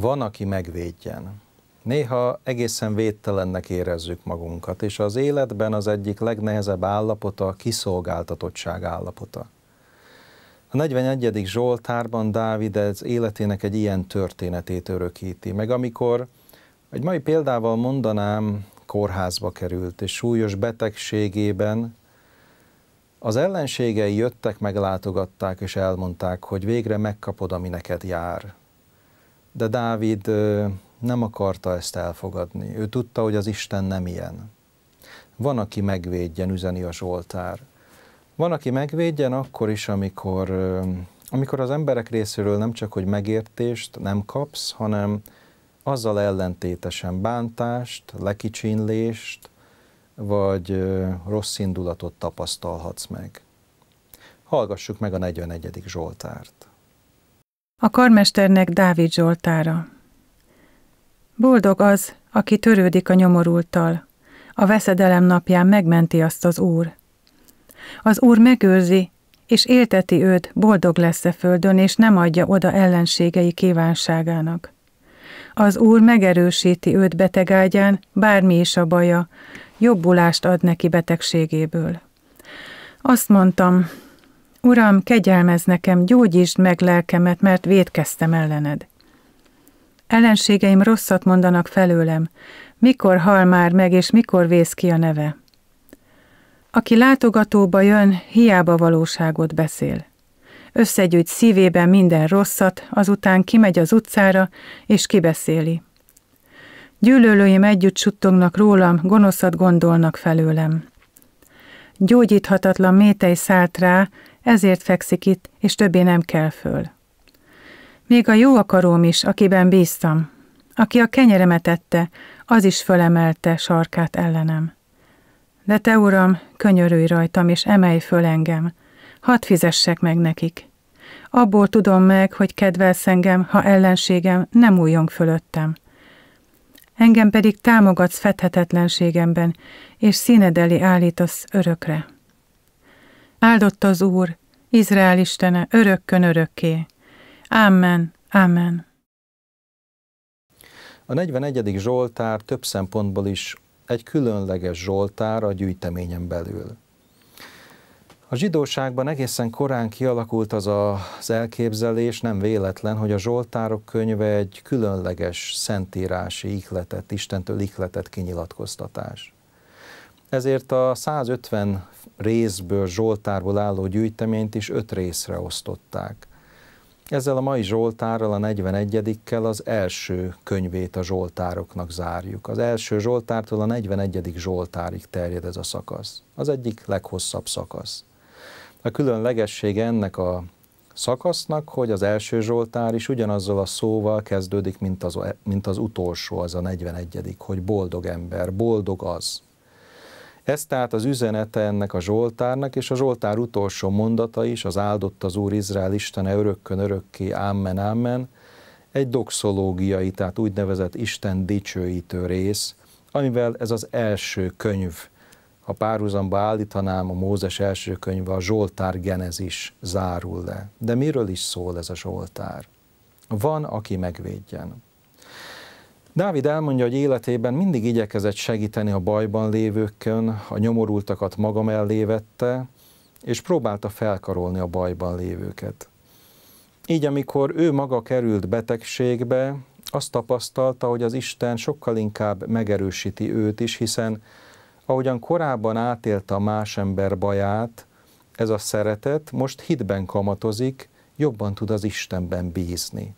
van, aki megvédjen. Néha egészen védtelennek érezzük magunkat, és az életben az egyik legnehezebb állapota a kiszolgáltatottság állapota. A 41. Zsoltárban Dávid az életének egy ilyen történetét örökíti, meg amikor egy mai példával mondanám, kórházba került, és súlyos betegségében az ellenségei jöttek, meglátogatták, és elmondták, hogy végre megkapod, ami neked jár de Dávid nem akarta ezt elfogadni. Ő tudta, hogy az Isten nem ilyen. Van, aki megvédjen, üzeni a Zsoltár. Van, aki megvédjen akkor is, amikor, amikor az emberek részéről nem csak, hogy megértést nem kapsz, hanem azzal ellentétesen bántást, lekicsinlést, vagy rossz indulatot tapasztalhatsz meg. Hallgassuk meg a 41. Zsoltárt. A karmesternek Dávid Zsoltára Boldog az, aki törődik a nyomorultal. A veszedelem napján megmenti azt az Úr. Az Úr megőrzi, és élteti őt, boldog lesz e földön, és nem adja oda ellenségei kívánságának. Az Úr megerősíti őt betegágyán, bármi is a baja, jobbulást ad neki betegségéből. Azt mondtam, Uram, kegyelmez nekem, gyógyítsd meg lelkemet, mert védkeztem ellened. Ellenségeim rosszat mondanak felőlem, mikor hal már meg, és mikor vész ki a neve. Aki látogatóba jön, hiába valóságot beszél. Összegyűjt szívében minden rosszat, azután kimegy az utcára, és kibeszéli. Gyűlölőim együtt suttognak rólam, gonoszat gondolnak felőlem. Gyógyíthatatlan métej szállt rá, ezért fekszik itt, és többé nem kell föl. Még a jó akaróm is, akiben bíztam, aki a kenyeremet ette, az is fölemelte sarkát ellenem. De te, uram, könyörülj rajtam, és emelj föl engem, hadd fizessek meg nekik. Abból tudom meg, hogy kedvelsz engem, ha ellenségem nem újjon fölöttem. Engem pedig támogatsz fethetetlenségemben, és színed elé állítasz örökre. Áldott az Úr, Izrael Istene, örökkön örökké. Amen, amen. A 41. Zsoltár több szempontból is egy különleges Zsoltár a gyűjteményen belül. A zsidóságban egészen korán kialakult az az elképzelés, nem véletlen, hogy a Zsoltárok könyve egy különleges szentírási ihletet, Istentől ihletet kinyilatkoztatás ezért a 150 részből, Zsoltárból álló gyűjteményt is öt részre osztották. Ezzel a mai Zsoltárral, a 41-kel az első könyvét a Zsoltároknak zárjuk. Az első Zsoltártól a 41. Zsoltárig terjed ez a szakasz. Az egyik leghosszabb szakasz. A különlegessége ennek a szakasznak, hogy az első Zsoltár is ugyanazzal a szóval kezdődik, mint az, mint az utolsó, az a 41. hogy boldog ember, boldog az. Ez tehát az üzenete ennek a Zsoltárnak, és a Zsoltár utolsó mondata is, az áldott az Úr Izrael Istene örökkön örökké, ámmen, ámmen, egy doxológiai, tehát úgynevezett Isten dicsőítő rész, amivel ez az első könyv, ha párhuzamba állítanám, a Mózes első könyve, a Zsoltár genezis zárul le. De miről is szól ez a Zsoltár? Van, aki megvédjen. Dávid elmondja, hogy életében mindig igyekezett segíteni a bajban lévőkön, a nyomorultakat maga mellé vette, és próbálta felkarolni a bajban lévőket. Így, amikor ő maga került betegségbe, azt tapasztalta, hogy az Isten sokkal inkább megerősíti őt is, hiszen ahogyan korábban átélte a más ember baját, ez a szeretet most hitben kamatozik, jobban tud az Istenben bízni.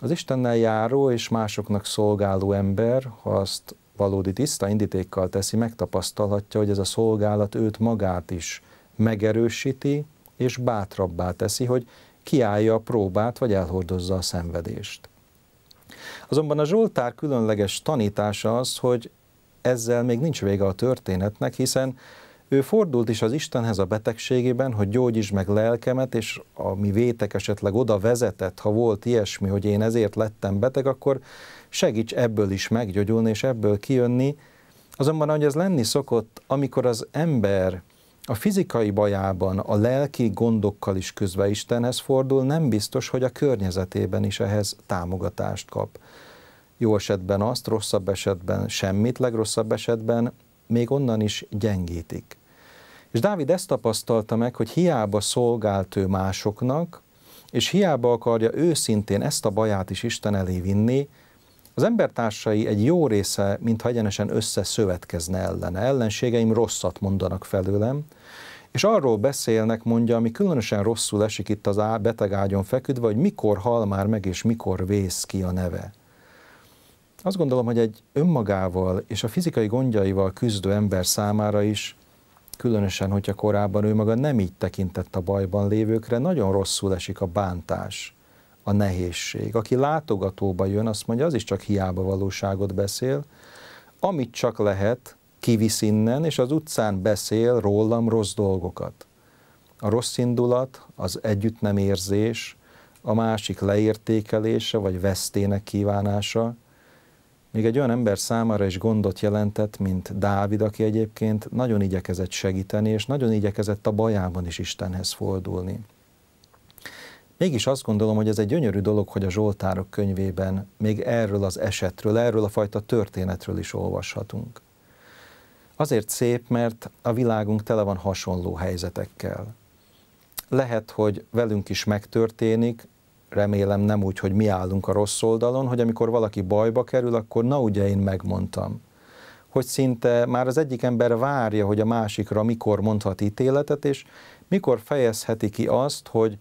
Az Istennel járó és másoknak szolgáló ember, ha azt valódi tiszta indítékkal teszi, megtapasztalhatja, hogy ez a szolgálat őt magát is megerősíti és bátrabbá teszi, hogy kiállja a próbát vagy elhordozza a szenvedést. Azonban a Zsoltár különleges tanítása az, hogy ezzel még nincs vége a történetnek, hiszen ő fordult is az Istenhez a betegségében, hogy gyógyíts meg lelkemet, és ami vétek esetleg oda vezetett, ha volt ilyesmi, hogy én ezért lettem beteg, akkor segíts ebből is meggyógyulni, és ebből kijönni. Azonban, ahogy ez lenni szokott, amikor az ember a fizikai bajában, a lelki gondokkal is közve Istenhez fordul, nem biztos, hogy a környezetében is ehhez támogatást kap. Jó esetben azt, rosszabb esetben semmit, legrosszabb esetben még onnan is gyengítik. És Dávid ezt tapasztalta meg, hogy hiába szolgált ő másoknak, és hiába akarja őszintén ezt a baját is Isten elé vinni, az embertársai egy jó része, mintha egyenesen összeszövetkezne ellene. Ellenségeim rosszat mondanak felőlem, és arról beszélnek, mondja, ami különösen rosszul esik itt az beteg ágyon feküdve, hogy mikor hal már meg, és mikor vész ki a neve azt gondolom, hogy egy önmagával és a fizikai gondjaival küzdő ember számára is, különösen, hogyha korábban ő maga nem így tekintett a bajban lévőkre, nagyon rosszul esik a bántás, a nehézség. Aki látogatóba jön, azt mondja, az is csak hiába valóságot beszél, amit csak lehet, kivisz innen, és az utcán beszél rólam rossz dolgokat. A rossz indulat, az együtt nem érzés, a másik leértékelése vagy vesztének kívánása, még egy olyan ember számára is gondot jelentett, mint Dávid, aki egyébként nagyon igyekezett segíteni, és nagyon igyekezett a bajában is Istenhez fordulni. Mégis azt gondolom, hogy ez egy gyönyörű dolog, hogy a Zsoltárok könyvében még erről az esetről, erről a fajta történetről is olvashatunk. Azért szép, mert a világunk tele van hasonló helyzetekkel. Lehet, hogy velünk is megtörténik, remélem nem úgy, hogy mi állunk a rossz oldalon, hogy amikor valaki bajba kerül, akkor na ugye én megmondtam. Hogy szinte már az egyik ember várja, hogy a másikra mikor mondhat ítéletet, és mikor fejezheti ki azt, hogy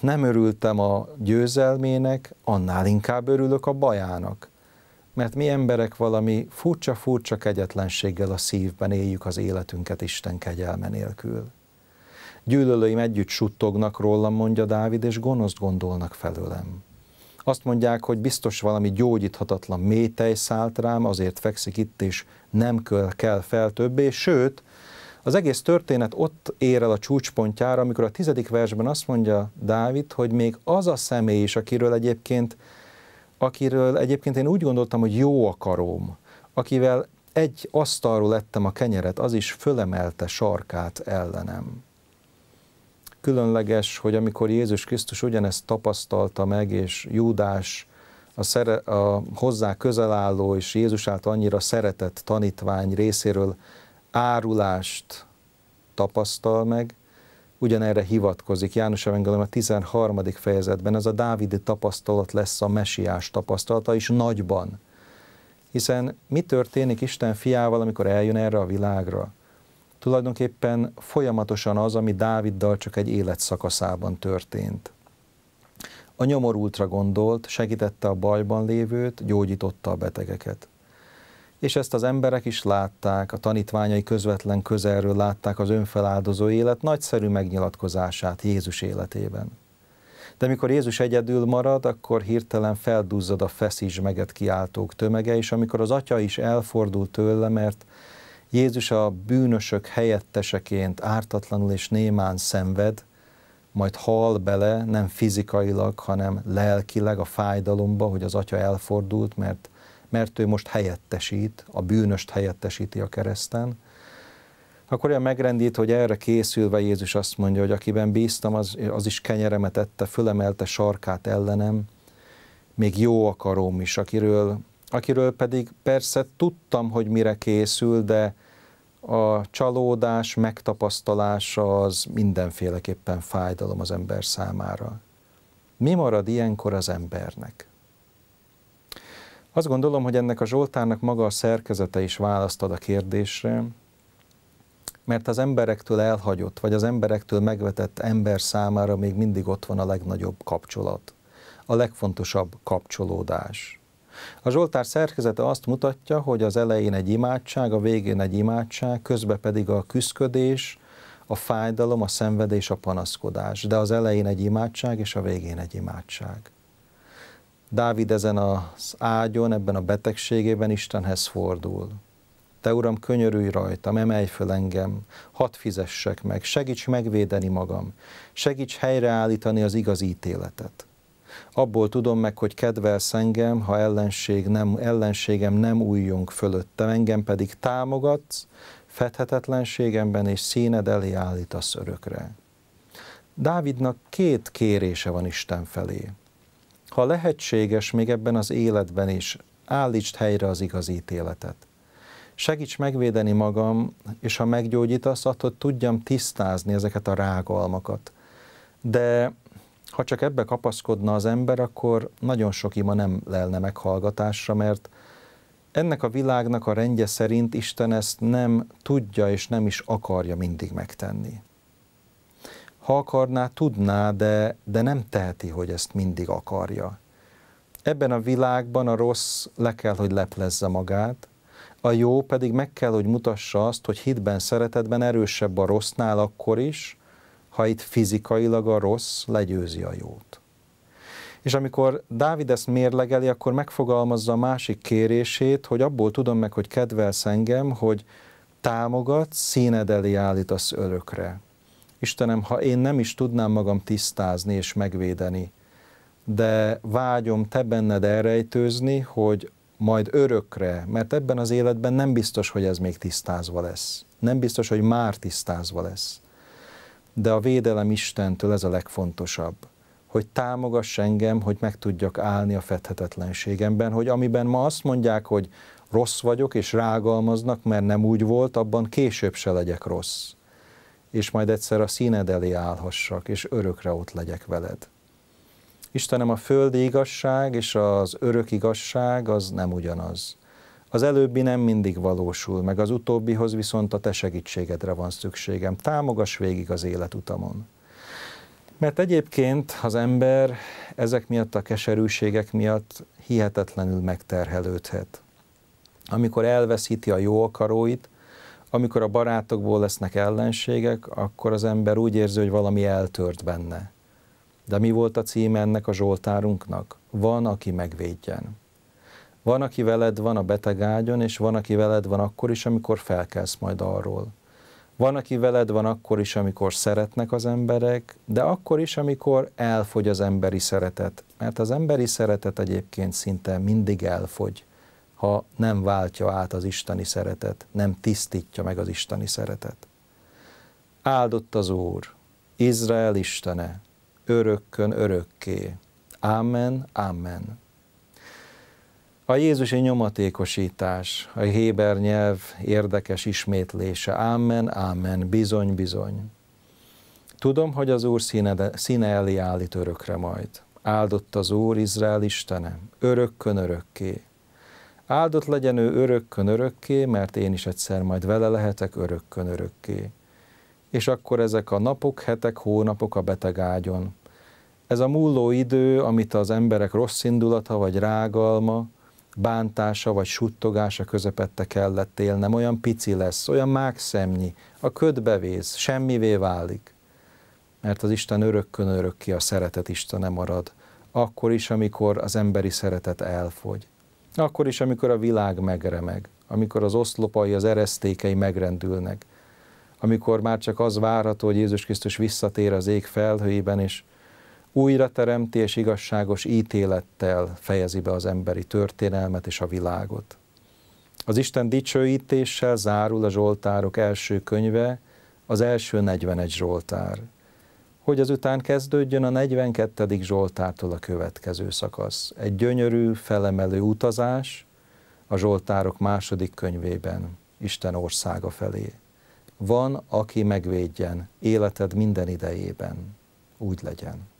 nem örültem a győzelmének, annál inkább örülök a bajának. Mert mi emberek valami furcsa-furcsa kegyetlenséggel a szívben éljük az életünket Isten kegyelme nélkül. Gyűlölőim együtt suttognak rólam, mondja Dávid, és gonoszt gondolnak felőlem. Azt mondják, hogy biztos valami gyógyíthatatlan métej szállt rám, azért fekszik itt, és nem kell fel többé, sőt, az egész történet ott ér el a csúcspontjára, amikor a tizedik versben azt mondja Dávid, hogy még az a személy is, akiről egyébként, akiről egyébként én úgy gondoltam, hogy jó akarom, akivel egy asztalról lettem a kenyeret, az is fölemelte sarkát ellenem különleges, hogy amikor Jézus Krisztus ugyanezt tapasztalta meg, és Júdás, a, szere, a hozzá közel álló és Jézus által annyira szeretett tanítvány részéről árulást tapasztal meg, ugyanerre hivatkozik János Evangélium a 13. fejezetben, ez a Dávidi tapasztalat lesz a mesiás tapasztalata is nagyban. Hiszen mi történik Isten fiával, amikor eljön erre a világra? tulajdonképpen folyamatosan az, ami Dáviddal csak egy életszakaszában történt. A nyomorultra gondolt, segítette a bajban lévőt, gyógyította a betegeket. És ezt az emberek is látták, a tanítványai közvetlen közelről látták az önfeláldozó élet nagyszerű megnyilatkozását Jézus életében. De mikor Jézus egyedül marad, akkor hirtelen felduzzad a feszízs meget kiáltók tömege, és amikor az atya is elfordul tőle, mert Jézus a bűnösök helyetteseként ártatlanul és némán szenved, majd hal bele, nem fizikailag, hanem lelkileg a fájdalomba, hogy az atya elfordult, mert, mert ő most helyettesít, a bűnöst helyettesíti a kereszten, akkor olyan megrendít, hogy erre készülve Jézus azt mondja, hogy akiben bíztam, az, az is kenyeremet ette, fölemelte sarkát ellenem, még jó akarom is, akiről, akiről pedig persze tudtam, hogy mire készül, de a csalódás megtapasztalása az mindenféleképpen fájdalom az ember számára. Mi marad ilyenkor az embernek? Azt gondolom, hogy ennek a Zsoltárnak maga a szerkezete is választ ad a kérdésre, mert az emberektől elhagyott, vagy az emberektől megvetett ember számára még mindig ott van a legnagyobb kapcsolat, a legfontosabb kapcsolódás. A Zsoltár szerkezete azt mutatja, hogy az elején egy imádság, a végén egy imádság, közben pedig a küszködés, a fájdalom, a szenvedés, a panaszkodás. De az elején egy imádság, és a végén egy imádság. Dávid ezen az ágyon, ebben a betegségében Istenhez fordul. Te Uram, könyörülj rajtam, emelj föl engem, hadd fizessek meg, segíts megvédeni magam, segíts helyreállítani az igaz ítéletet. Abból tudom meg, hogy kedvelsz engem, ha ellenség nem, ellenségem nem újjunk fölöttem, engem pedig támogatsz, fethetetlenségemben és színed elé állítasz örökre. Dávidnak két kérése van Isten felé. Ha lehetséges, még ebben az életben is állítsd helyre az igaz ítéletet. Segíts megvédeni magam, és ha meggyógyítasz, attól tudjam tisztázni ezeket a rágalmakat. De ha csak ebbe kapaszkodna az ember, akkor nagyon sok ima nem lelne meghallgatásra, mert ennek a világnak a rendje szerint Isten ezt nem tudja és nem is akarja mindig megtenni. Ha akarná, tudná, de, de nem teheti, hogy ezt mindig akarja. Ebben a világban a rossz le kell, hogy leplezze magát, a jó pedig meg kell, hogy mutassa azt, hogy hitben, szeretetben erősebb a rossznál akkor is, ha itt fizikailag a rossz legyőzi a jót. És amikor Dávid ezt mérlegeli, akkor megfogalmazza a másik kérését, hogy abból tudom meg, hogy kedvelsz engem, hogy támogat, színed elé állítasz örökre. Istenem, ha én nem is tudnám magam tisztázni és megvédeni, de vágyom te benned elrejtőzni, hogy majd örökre, mert ebben az életben nem biztos, hogy ez még tisztázva lesz. Nem biztos, hogy már tisztázva lesz de a védelem Istentől ez a legfontosabb, hogy támogass engem, hogy meg tudjak állni a fethetetlenségemben, hogy amiben ma azt mondják, hogy rossz vagyok, és rágalmaznak, mert nem úgy volt, abban később se legyek rossz. És majd egyszer a színed elé állhassak, és örökre ott legyek veled. Istenem, a földi igazság és az örök igazság az nem ugyanaz. Az előbbi nem mindig valósul, meg az utóbbihoz viszont a te segítségedre van szükségem. Támogass végig az életutamon. Mert egyébként az ember ezek miatt a keserűségek miatt hihetetlenül megterhelődhet. Amikor elveszíti a jó akaróit, amikor a barátokból lesznek ellenségek, akkor az ember úgy érzi, hogy valami eltört benne. De mi volt a címe ennek a Zsoltárunknak? Van, aki megvédjen. Van, aki veled van a betegágyon, és van, aki veled van akkor is, amikor felkelsz majd arról. Van, aki veled van akkor is, amikor szeretnek az emberek, de akkor is, amikor elfogy az emberi szeretet. Mert az emberi szeretet egyébként szinte mindig elfogy, ha nem váltja át az isteni szeretet, nem tisztítja meg az isteni szeretet. Áldott az Úr, Izrael Istene, örökkön örökké. Amen, amen. A Jézusi nyomatékosítás, a héber nyelv érdekes ismétlése. Ámen, ámen, bizony, bizony. Tudom, hogy az Úr színe, színe elé állít örökre majd. Áldott az Úr, Izrael Istene, örökkön örökké. Áldott legyen ő örökkön örökké, mert én is egyszer majd vele lehetek örökkön örökké. És akkor ezek a napok, hetek, hónapok a beteg ágyon. Ez a múló idő, amit az emberek rossz indulata vagy rágalma, bántása vagy suttogása közepette kellett élnem, olyan pici lesz, olyan mágszemnyi, a ködbe vész, semmivé válik. Mert az Isten örökkön ki a szeretet Isten nem marad, akkor is, amikor az emberi szeretet elfogy, akkor is, amikor a világ megremeg, amikor az oszlopai, az eresztékei megrendülnek, amikor már csak az várható, hogy Jézus Krisztus visszatér az ég felhőiben, és és igazságos ítélettel fejezi be az emberi történelmet és a világot. Az Isten dicsőítéssel zárul a Zsoltárok első könyve, az első 41 Zsoltár, hogy azután kezdődjön a 42. Zsoltártól a következő szakasz. Egy gyönyörű, felemelő utazás a Zsoltárok második könyvében, Isten országa felé. Van, aki megvédjen életed minden idejében. Úgy legyen.